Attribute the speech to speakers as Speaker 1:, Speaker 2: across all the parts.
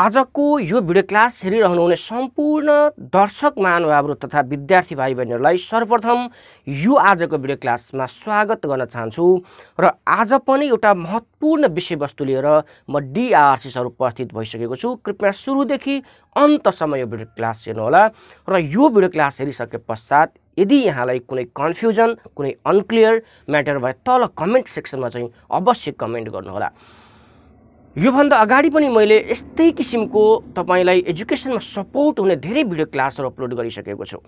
Speaker 1: आजको यो video class हेरिरहनुहुने सम्पूर्ण दर्शक महानुभावहरू तथा विद्यार्थी भाइ बहिनीहरूलाई सर्वप्रथम यो आजको भिडियो क्लासमा स्वागत गर्न चाहन्छु र आज पनि एउटा महत्त्वपूर्ण विषयवस्तु लिएर म डिआरसी उपस्थित भइसकेको छु कृपया सुरुदेखि अन्तसम्म यो भिडियो क्लास हेर्नुहोला र यो भिडियो क्लास हेरिसके पश्चात यदि यहाँलाई कुनै कन्फ्युजन कुनै अनक्लियर म्याटर भए तल कमेन्ट सेक्सनमा चाहिँ अवश्य कमेन्ट गर्नुहोला योभन्दा अगाडि पनि मैले यस्तै किसिमको तपाईँलाई एजुकेसनमा सपोर्ट हुने धेरै भिडियो क्लासहरू अपलोड गरिसकेको छु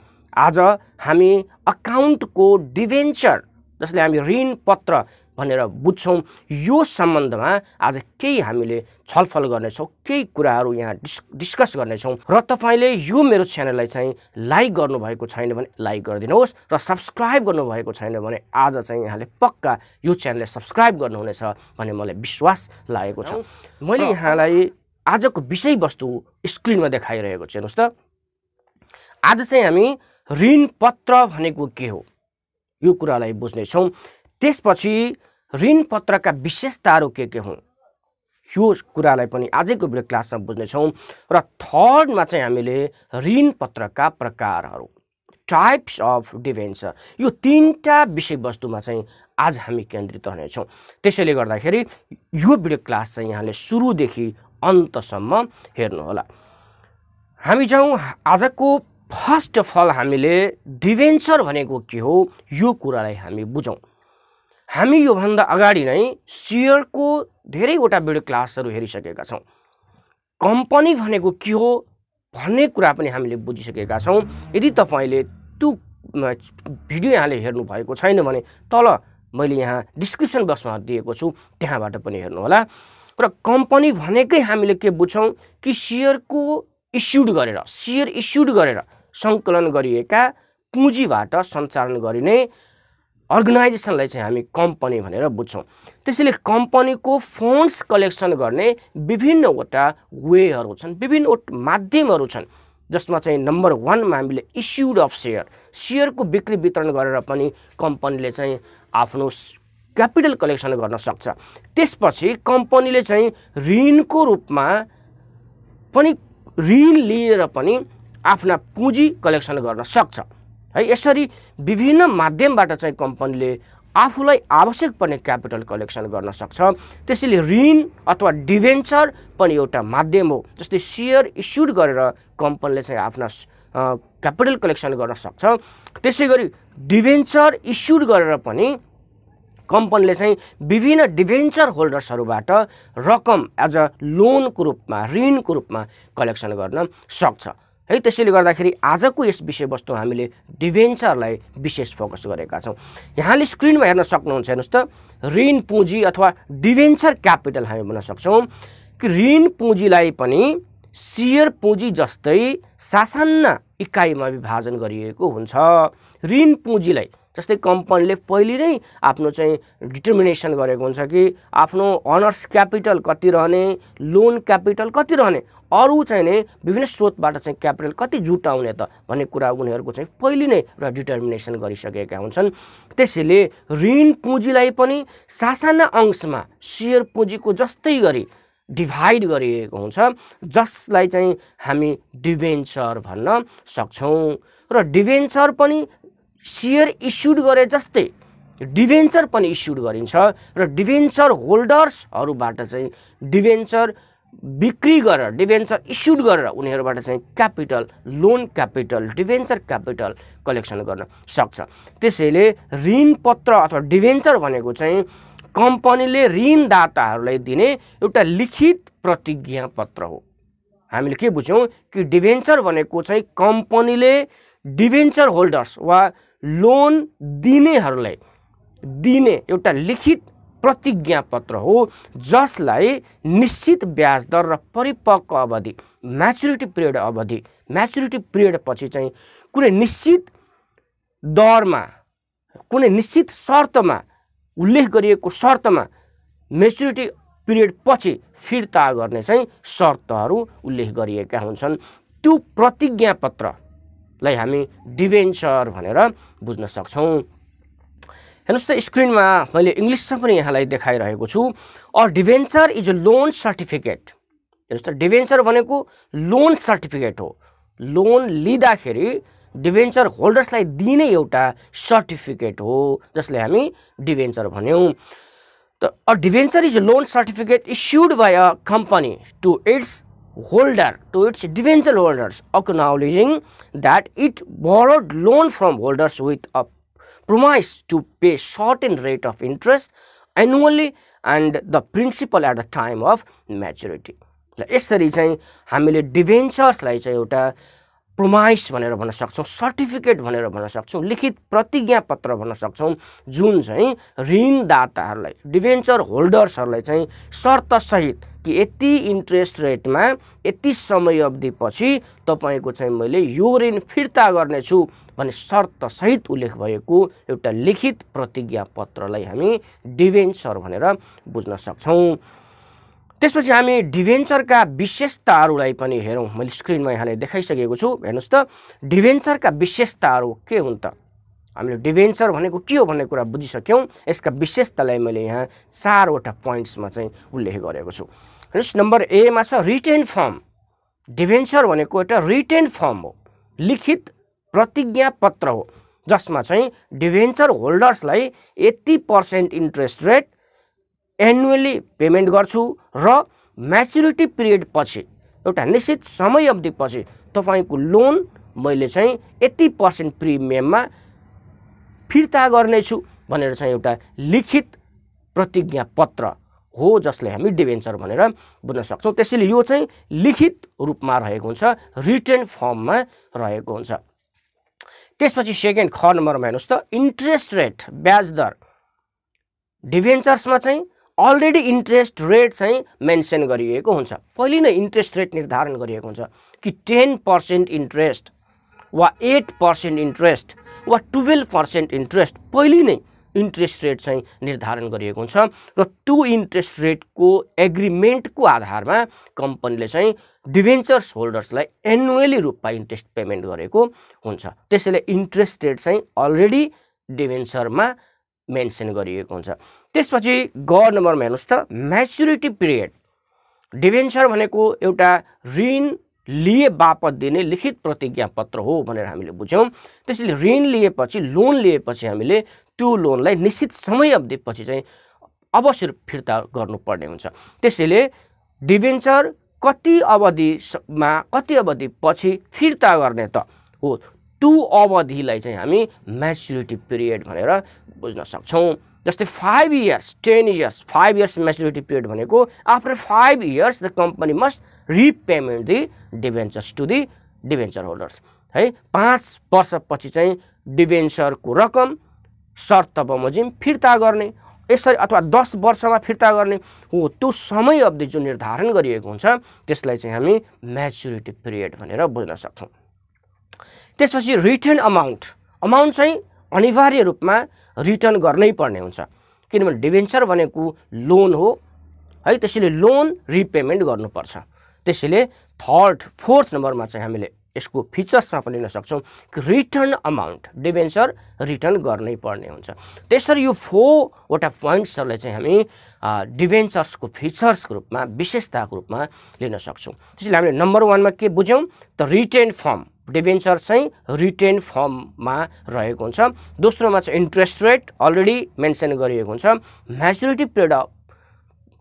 Speaker 1: आज हामी अकाउन्टको डिभेन्चर जसले हामी ऋण पत्र भनेर बुझ्छौँ यो सम्बन्धमा आज केही हामीले छलफल गर्नेछौँ केही कुराहरू यहाँ डिस् डिस्कस गर्नेछौँ र तपाईँले यो मेरो च्यानललाई चाहिँ लाइक गर्नुभएको छैन भने लाइक गरिदिनुहोस् र सब्सक्राइब गर्नुभएको छैन भने आज चाहिँ यहाँले पक्का यो च्यानललाई सब्सक्राइब गर्नुहुनेछ भन्ने मलाई विश्वास लागेको छ मैले यहाँलाई आजको विषयवस्तु स्क्रिनमा देखाइरहेको छु हेर्नुहोस् त आज चाहिँ हामी ऋण पत्र भनेको के हो यो कुरालाई बुझ्नेछौँ त्यसपछि ऋण पत्रका विशेषताहरू के के हुन् यो कुरालाई पनि आजको भिडियो क्लासमा बुझ्नेछौँ र थर्डमा चाहिँ हामीले ऋण पत्रका प्रकारहरू टाइप्स अफ डिभेन्चर यो तिनवटा विषयवस्तुमा चाहिँ आज हामी केन्द्रित रहनेछौँ त्यसैले गर्दाखेरि यो भिडियो क्लास चाहिँ यहाँले सुरुदेखि अन्तसम्म हेर्नुहोला हामी जाउँ आजको फर्स्ट अफ अल हामीले डिभेन्चर भनेको के हो यो कुरालाई हामी बुझौँ हामी योभन्दा अगाडि नै सेयरको धेरैवटा भिडियो क्लासहरू हेरिसकेका छौँ कम्पनी भनेको के हो भन्ने कुरा पनि हामीले बुझिसकेका छौँ यदि तपाईँले त्यो भिडियो यहाँले हेर्नुभएको छैन भने तल मैले यहाँ डिस्क्रिप्सन बक्समा दिएको छु त्यहाँबाट पनि हेर्नुहोला र कम्पनी भनेकै हामीले के बुझ्छौँ कि सेयरको इस्युड गरेर सेयर इस्युड गरेर सङ्कलन गरिएका पुँजीबाट सञ्चालन गरिने अर्गनाइजेसनलाई चाहिँ हामी कम्पनी भनेर बुझ्छौँ त्यसैले कम्पनीको फन्ड्स कलेक्सन गर्ने विभिन्नवटा वेहरू छन् विभिन्न माध्यमहरू छन् जसमा चाहिँ नम्बर वानमा हामीले इस्युड अफ सेयर सेयरको बिक्री वितरण गरेर पनि कम्पनीले चाहिँ आफ्नो क्यापिटल कलेक्सन गर्न सक्छ त्यसपछि कम्पनीले चाहिँ ऋणको रूपमा पनि ऋण लिएर पनि आफ्ना पुँजी कलेक्सन गर्न सक्छ है यसरी विभिन्न माध्यमबाट चाहिँ कम्पनीले आफूलाई आवश्यक पर्ने क्यापिटल कलेक्सन गर्न सक्छ त्यसैले ऋण अथवा डिभेन्चर पनि एउटा माध्यम हो जस्तै सेयर इस्युड गरेर कम्पनीले चाहिँ आफ्ना क्यापिटल कलेक्सन गर्न सक्छ त्यसै गरी डिभेन्चर इस्युड गरेर पनि कम्पनीले चाहिँ विभिन्न डिभेन्चर होल्डर्सहरूबाट रकम एज अ लोनको रूपमा ऋणको रूपमा कलेक्सन गर्न सक्छ है त्यसैले गर्दाखेरि आजको यस विषयवस्तु हामीले डिभेन्चरलाई विशेष फोकस गरेका छौँ यहाँले स्क्रिनमा हेर्न सक्नुहुन्छ हेर्नुहोस् त ऋण पुँजी अथवा डिभेन्चर क्यापिटल हामी भन्न सक्छौँ कि ऋण पुँजीलाई पनि सेयर पुँजी जस्तै सासान्न इकाइमा विभाजन गरिएको हुन्छ ऋण पुँजीलाई जस्तै कम्पनीले पहिले नै आफ्नो चाहिँ डिटर्मिनेसन गरेको हुन्छ कि आफ्नो अनर्स क्यापिटल कति रहने लोन क्यापिटल कति रहने अरू चाहिँ नै विभिन्न स्रोतबाट चाहिँ क्यापिटल कति जुटाउने त भन्ने कुरा उनीहरूको चाहिँ पहिले नै र डिटर्मिनेसन गरिसकेका हुन्छन् त्यसैले ऋण पुँजीलाई पनि सासाना अंशमा सेयर पुँजीको जस्तै गरी डिभाइड गरिएको हुन्छ जसलाई चाहिँ हामी डिभेन्चर भन्न सक्छौँ र डिभेन्चर पनि सेयर इस्युड गरे जस्तै डिभेन्चर पनि इस्युड गरिन्छ र डिभेन्चर होल्डर्सहरूबाट चाहिँ डिभेन्चर बिक्री गरेर डिभेन्चर इस्युड गरेर उनीहरूबाट चाहिँ capital loan capital debenture capital collection गर्न सक्छ त्यसैले ऋण पत्र अथवा डिभेन्चर भनेको चाहिँ कम्पनीले ऋणदाताहरूलाई दिने एउटा लिखित पत्र हो हामीले के बुझ्यौँ कि डिभेन्चर भनेको चाहिँ कम्पनीले डिभेन्चर होल्डर्स वा लोन दिनेहरूलाई दिने एउटा लिखित प्रतिज्ञापत्र हो जसलाई निश्चित ब्याज दर र परिपक्व अवधि म्याचुरिटी पिरियड अवधि म्याचुरिटी पछि चाहिँ कुनै निश्चित दरमा कुनै निश्चित शर्तमा उल्लेख गरिएको शर्तमा मेच्युरिटी पिरियड पछि फिर्ता गर्ने चाहिँ शर्तहरू उल्लेख गरिएका हुन्छन् त्यो प्रतिज्ञापत्र लाई हामी डिभेन्चर भनेर बुझ्न सक्छौँ हेर्नुहोस् त स्क्रिनमा मैले इङ्ग्लिसमा पनि यहाँलाई देखाइरहेको छु a debenture is a loan certificate हेर्नुहोस् त डिभेन्चर भनेको लोन सर्टिफिकेट हो लोन लिँदाखेरि डिभेन्चर होल्डर्सलाई दिने एउटा सर्टिफिकेट हो जसले हामी डिभेन्चर भन्यौँ त a debenture is a loan certificate issued by a company to its holder to its differential holders acknowledging that it borrowed loan from holders with a promise to pay certain rate of interest annually and the principal at the time of maturity यसरी चाहिँ हामीले डिभेन्चर्सलाई चाहिँ एउटा promise भनेर भन्न सक्छौँ certificate भनेर भन्न सक्छौँ लिखित प्रतिज्ञापत्र भन्न सक्छौँ जुन चाहिँ ऋणदाताहरूलाई डिभेन्चर होल्डर्सहरूलाई चाहिँ शर्तसहित कि यति इन्ट्रेस्ट रेटमा यति समय अवधिपछि तपाईँको चाहिँ मैले यो ऋण फिर्ता गर्नेछु भन्ने शर्तसहित उल्लेख भएको एउटा लिखित प्रतिज्ञापत्रलाई हामी डिभेन्चर भनेर बुझ्न सक्छौँ त्यसपछि हामी डिभेन्चरका विशेषताहरूलाई पनि हेरौँ मैले स्क्रिनमा यहाँले देखाइसकेको छु हेर्नुहोस् त डिभेन्चरका विशेषताहरू के हुन् त हामीले डिभेन्चर भनेको के हो भन्ने कुरा बुझिसक्यौँ यसका विशेषतालाई मैले यहाँ चारवटा पोइन्ट्समा चाहिँ उल्लेख गरेको छु हेर्नुहोस् नम्बर एमा छ रिटेन फर्म डिभेन्चर भनेको एउटा रिटेन फर्म हो लिखित प्रतिज्ञापत्र हो जसमा चाहिँ डिभेन्चर होल्डर्सलाई यति percent interest rate annually payment गर्छु र म्याच्युरिटी पिरियड पछि एउटा निश्चित समय अवधि पछि तपाईँको लोन मैले चाहिँ यति पर्सेन्ट प्रिमियममा फिर्ता गर्नेछु भनेर चाहिँ एउटा लिखित प्रतिज्ञापत्र हो जसले हामी डिभेन्चर भनेर बुझ्न सक्छौँ त्यसैले यो चाहिँ लिखित रूपमा रहेको हुन्छ रिटर्न फर्ममा रहेको हुन्छ त्यसपछि सेकेन्ड ख नम्बरमा हेर्नुहोस् त इन्ट्रेस्ट रेट ब्याज दर डिभेन्चर्समा चाहिँ अलरेडी इन्ट्रेस्ट रेट चाहिँ मेन्सन गरिएको हुन्छ पहिले नै इन्ट्रेस्ट रेट निर्धारण गरिएको हुन्छ कि टेन पर्सेन्ट इन्ट्रेस्ट वा एट पर्सेन्ट इन्ट्रेस्ट वा टुवेल्भ पर्सेन्ट इन्ट्रेस्ट पहिले नै इन्ट्रेस्ट रेट चाहिँ निर्धारण गरिएको हुन्छ र त्यो इन्ट्रेस्ट रेटको एग्रिमेन्टको आधारमा कम्पनीले चाहिँ डिभेन्चर्स होल्डर्सलाई एनुअली रूपमा इन्ट्रेस्ट पेमेन्ट गरेको हुन्छ त्यसैले इन्ट्रेस्ट रेट चाहिँ अलरेडी डिभेन्चरमा मेन्सन गरिएको हुन्छ त्यसपछि ग नम्बरमा हेर्नुहोस् त म्याच्युरिटी पिरियड डिभेन्चर भनेको एउटा ऋण लिए बापत दिने लिखित प्रतिज्ञापत्र हो भनेर हामीले बुझ्यौँ त्यसैले ऋण लिएपछि लोन लिएपछि हामीले त्यो लोनलाई निश्चित समय अवधिपछि चाहिँ अवश्य फिर्ता गर्नुपर्ने हुन्छ त्यसैले डिभेन्चर कति अवधिमा कति अवधिपछि फिर्ता गर्ने त हो त्यो अवधिलाई चाहिँ हामी म्याच्युरिटी पिरियड भनेर बुझ्न सक्छौँ जस्तै five years ten years five years maturity period भनेको after five years the company must repayment the debentures to the debenture holders है पाँच वर्षपछि चाहिँ डिभेन्चरको रकम सर्त बमोजिम फिर्ता गर्ने यसरी अथवा दस वर्षमा फिर्ता गर्ने हो त्यो समय अवधि जुन निर्धारण गरिएको हुन्छ त्यसलाई चाहिँ हामी म्याच्युरिटी पिरियड भनेर बुझ्न सक्छौँ त्यसपछि रिटर्न अमाउन्ट अमाउन्ट चाहिँ अनिवार्य रूपमा रिटर्न गर्नै पर्ने हुन्छ किनभने डिभेन्चर भनेको लोन हो है त्यसैले लोन रिपेमेन्ट गर्नुपर्छ त्यसैले थर्ड फोर्थ नम्बरमा चाहिँ हामीले यसको फिचर्समा पनि लिन सक्छौँ कि रिटर्न अमाउन्ट डिभेन्चर रिटर्न गर्नै पर्ने हुन्छ त्यसरी यो फोरवटा पोइन्ट्सहरूलाई चाहिँ हामी डिभेन्चर्सको फिचर्सको रूपमा विशेषताको रूपमा लिन सक्छौँ त्यसैले हामीले नम्बर वानमा के बुझ्यौँ त रिटेन फर्म डिभेन्चर चाहिँ रिटेन फर्ममा रहेको हुन्छ दोस्रोमा चाहिँ इन्ट्रेस्ट रेट अलरेडी मेन्सन गरिएको हुन्छ म्याचुरिटी पिरियड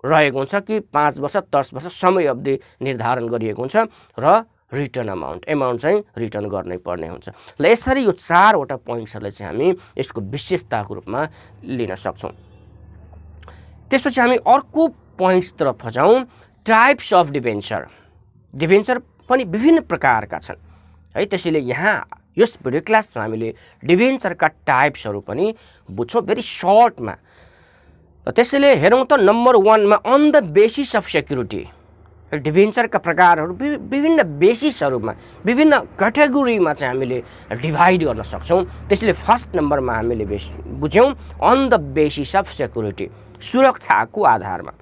Speaker 1: रहेको हुन्छ कि पाँच वर्ष दस वर्ष समय अवधि निर्धारण गरिएको हुन्छ र रिटर्न अमाउन्ट एमाउन्ट चाहिँ रिटर्न गर्नै पर्ने हुन्छ ल यसरी यो चारवटा पोइन्ट्सहरूलाई चाहिँ हामी यसको विशेषताको रूपमा लिन सक्छौँ त्यसपछि हामी अर्को पोइन्ट्सतर्फ जाउँ टाइप्स अफ डिभेन्चर डिभेन्चर पनि विभिन्न प्रकारका छन् है त्यसैले यहाँ यस भिडियो क्लासमा हामीले डिभेन्चरका टाइप्सहरू पनि बुझ्छौँ भेरी सर्टमा त्यसैले हेरौँ त नम्बर वानमा on the basis of security डिभेन्चरका प्रकारहरू विभिन्न बेसिसहरूमा विभिन्न क्याटेगोरीमा चाहिँ हामीले डिभाइड गर्न सक्छौँ त्यसैले फर्स्ट नम्बरमा हामीले बेस बुझ्यौँ on the basis of security सुरक्षाको आधारमा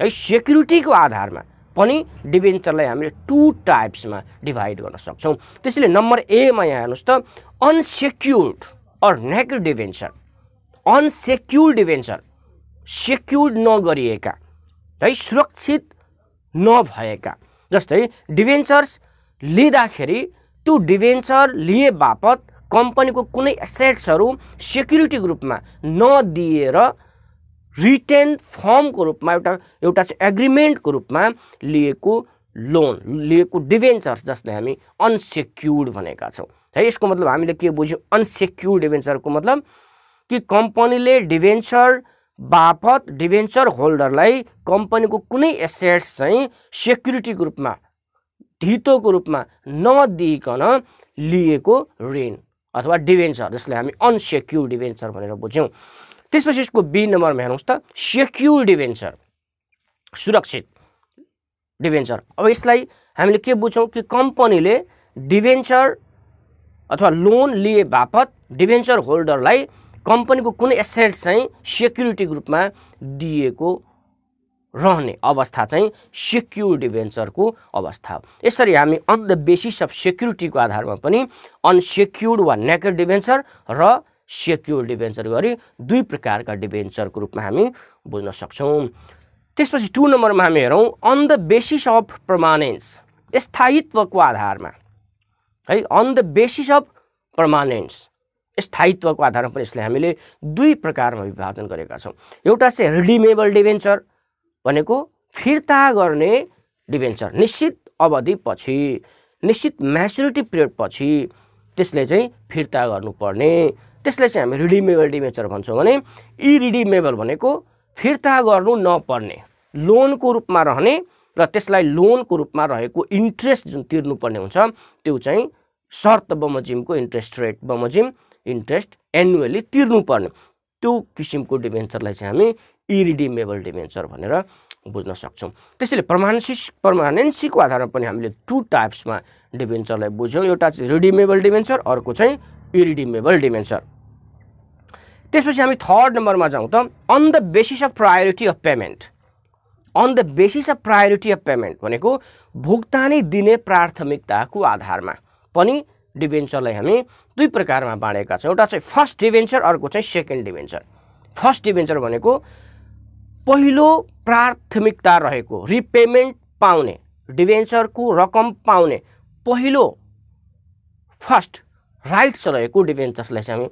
Speaker 1: है सेक्युरिटीको आधारमा पनि डिभेन्चरलाई हामीले टु टाइप्समा डिभाइड गर्न सक्छौँ त्यसैले नम्बर एमा यहाँ हेर्नुहोस् त unsecured or naked debenture unsecured debenture secured नगरिएका है सुरक्षित नभएका जस्तै डिभेन्चर्स लिँदाखेरि त्यो डिभेन्चर लिए बापत कम्पनीको कुनै एसेट्सहरू सेक्युरिटीको रूपमा नदिएर रिटेन फर्मको रूपमा एउटा एउटा चाहिँ एग्रिमेन्टको रूपमा लिएको लोन लिएको डिभेन्चर्स जसलाई हामी अनसेक्युर्ड भनेका छौँ है यसको मतलब हामीले के बुझ्यौँ अनसेक्युर्ड डिभेन्चरको मतलब कि कम्पनीले डिभेन्चर बापत डिभेन्चर होल्डरलाई कम्पनीको कुनै एसेट्स चाहिँ सेक्युरिटीको रूपमा धितोको रूपमा नदिइकन लिएको ऋण अथवा डिभेन्चर जसलाई हामी अनसेक्युर्ड डिभेन्चर भनेर बुझ्यौँ त्यसपछि यसको बी नम्बरमा हेर्नुहोस् त सेक्युर डिभेन्चर सुरक्षित डिभेन्चर अब यसलाई हामीले के बुझ्छौँ कि कम्पनीले डिभेन्चर अथवा लोन लिए बापत डिभेन्चर होल्डरलाई कम्पनीको कुनै एसेट चाहिँ सेक्युरिटी ग्रुपमा दिएको रहने अवस्था चाहिँ सेक्युर डिभेन्चरको अवस्था यसरी हामी अन द बेसिस अफ सेक्युरिटीको आधारमा पनि अनसेक्युर्ड वा नेकेड डिभेन्चर र सेक्योर डिभेन्चर गरी दुई प्रकारका डिभेन्चरको रूपमा हामी बुझ्न सक्छौँ त्यसपछि टु नम्बरमा हामी हेरौँ on the basis of permanence स्थायित्वको आधारमा है on the basis of permanence स्थायित्वको आधारमा पनि यसलाई हामीले दुई प्रकारमा विभाजन गरेका छौँ एउटा चाहिँ रिडिमेबल डिभेन्चर भनेको फिर्ता गर्ने डिभेन्चर निश्चित अवधिपछि निश्चित म्याच्युरिटी पिरियडपछि त्यसले चाहिँ फिर्ता गर्नुपर्ने त्यसलाई चाहिँ हामी रिडिमेबल डिमेचर भन्छौँ भने यी रिडिमेबल भनेको फिर्ता गर्नु नपर्ने लोनको रूपमा रहने र त्यसलाई लोनको रूपमा रहेको इन्ट्रेस्ट जुन तिर्नुपर्ने हुन्छ त्यो चाहिँ सर्त बमोजिमको इन्ट्रेस्ट रेट बमोजिम इन्ट्रेस्ट एनुअली तिर्नुपर्ने त्यो किसिमको डिभेन्चरलाई चाहिँ हामी इरिडिमेबल डिभेन्चर भनेर बुझ्न सक्छौँ त्यसैले पर्मानेन्सी पर्मानेन्सीको आधारमा पनि हामीले टु टाइप्समा डिभेन्चरलाई बुझ्यौँ एउटा चाहिँ रिडिमेबल डिभेन्चर अर्को चाहिँ इरिडिमेबल डिभेन्चर त्यसपछि हामी थर्ड नम्बरमा जाउँ त on the basis of priority of payment on the basis of priority of payment भनेको भुक्तानी दिने प्राथमिकताको आधारमा पनि डिभेन्चरलाई हामी दुई प्रकारमा बाँडेका छौँ एउटा चाहिँ फर्स्ट डिभेन्चर अर्को चाहिँ सेकेन्ड डिभेन्चर फर्स्ट डिभेन्चर भनेको पहिलो प्राथमिकता रहेको रिपेमेन्ट पाउने डिभेन्चरको रकम पाउने पहिलो फर्स्ट राइट्स रहेको डिभेन्चर्सलाई चाहिँ हामी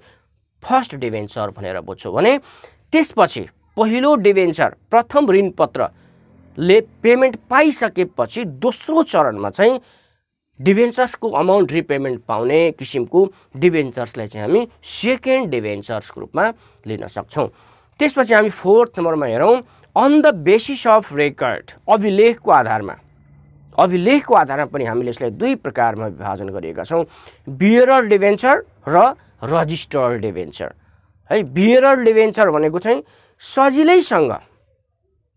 Speaker 1: फर्स्ट डिभेन्चर भनेर बुझ्छौँ भने त्यसपछि पहिलो डिभेन्चर प्रथम ऋणपत्रले पेमेन्ट पाइसकेपछि दोस्रो चरणमा चाहिँ डिभेन्चर्सको अमाउन्ट रिपेमेन्ट पाउने किसिमको डिभेन्चर्सलाई चाहिँ हामी सेकेन्ड डिभेन्चर्सको रूपमा लिन सक्छौँ त्यसपछि हामी फोर्थ नम्बरमा हेरौँ on the basis of record अभिलेखको आधारमा अभिलेखको आधारमा पनि हामीले यसलाई दुई प्रकारमा विभाजन गरिएका छौँ बियर डिभेन्चर र रजिस्टर्ड डिभेन्चर है बियरर डिभेन्चर भनेको चाहिँ सजिलैसँग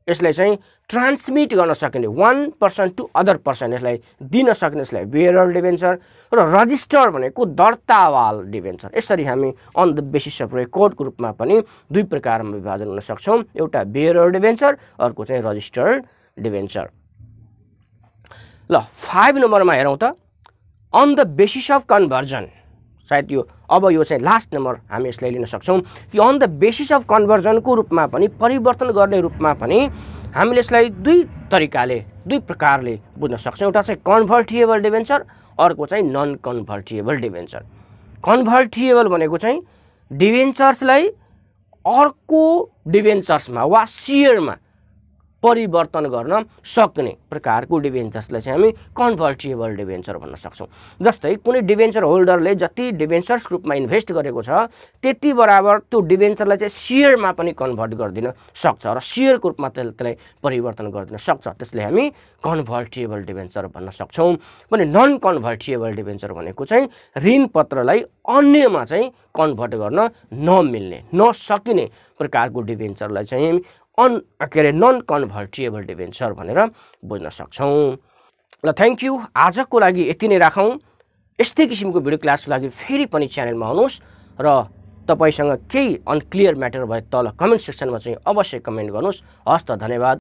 Speaker 1: यसलाई चाहिँ ट्रान्समिट गर्न सकिने one person to other person यसलाई दिन सक्ने यसलाई बियरल डिभेन्चर र रजिस्टर भनेको दर्तावाल डिभेन्चर यसरी हामी अन द बेसिस अफ रेकर्डको रूपमा पनि दुई प्रकारमा विभाजन गर्न सक्छौँ एउटा बियर डिभेन्चर अर्को चाहिँ रजिस्टर्ड डिभेन्चर ल फाइभ नम्बरमा हेरौँ त on the basis of conversion सायद यो अब यो चाहिँ लास्ट नम्बर हामी यसलाई लिन सक्छौँ कि अन द बेसिस अफ कन्भर्जनको रूपमा पनि परिवर्तन गर्ने रूपमा पनि हामीले यसलाई दुई तरिकाले दुई प्रकारले बुझ्न सक्छौँ एउटा चाहिँ कन्भर्टिएबल डिभेन्चर अर्को चाहिँ नन कन्भर्टिएबल डिभेन्चर कन्भर्टिएबल भनेको चाहिँ डिभेन्चर्सलाई अर्को डिभेन्चर्समा वा सियरमा परिवर्तन गर्न सक्ने प्रकारको डिभेन्चर्सलाई चाहिँ हामी कन्भर्टिएबल डिभेन्चर भन्न सक्छौँ जस्तै कुनै डिभेन्चर होल्डरले जति डिभेन्चर्स रूपमा इन्भेस्ट गरेको छ त्यति बराबर त्यो डिभेन्चरलाई चाहिँ सेयरमा पनि कन्भर्ट गरिदिन सक्छ र सेयरको रूपमा त्यसलाई परिवर्तन गरिदिन सक्छ त्यसले हामी कन्भर्टिएबल डिभेन्चर भन्न सक्छौँ भने नन कन्भर्टिएबल डिभेन्चर भनेको चाहिँ ऋण पत्रलाई अन्यमा चाहिँ कन्भर्ट गर्न नमिल्ने नसकिने प्रकारको डिभेन्चरलाई चाहिँ अन के अरे नन कन्भर्टिएबल डिभेन्चर भनेर बुझ्न सक्छौँ ल थ्याङ्क यू आजको लागि यति नै राखौँ यस्तै किसिमको भिडियो क्लासको लागि फेरि पनि च्यानलमा आउनुहोस् र तपाईँसँग केही अनक्लियर म्याटर भए तल कमेन्ट सेक्सनमा चाहिँ अवश्य कमेन्ट गर्नुहोस् हस् त धन्यवाद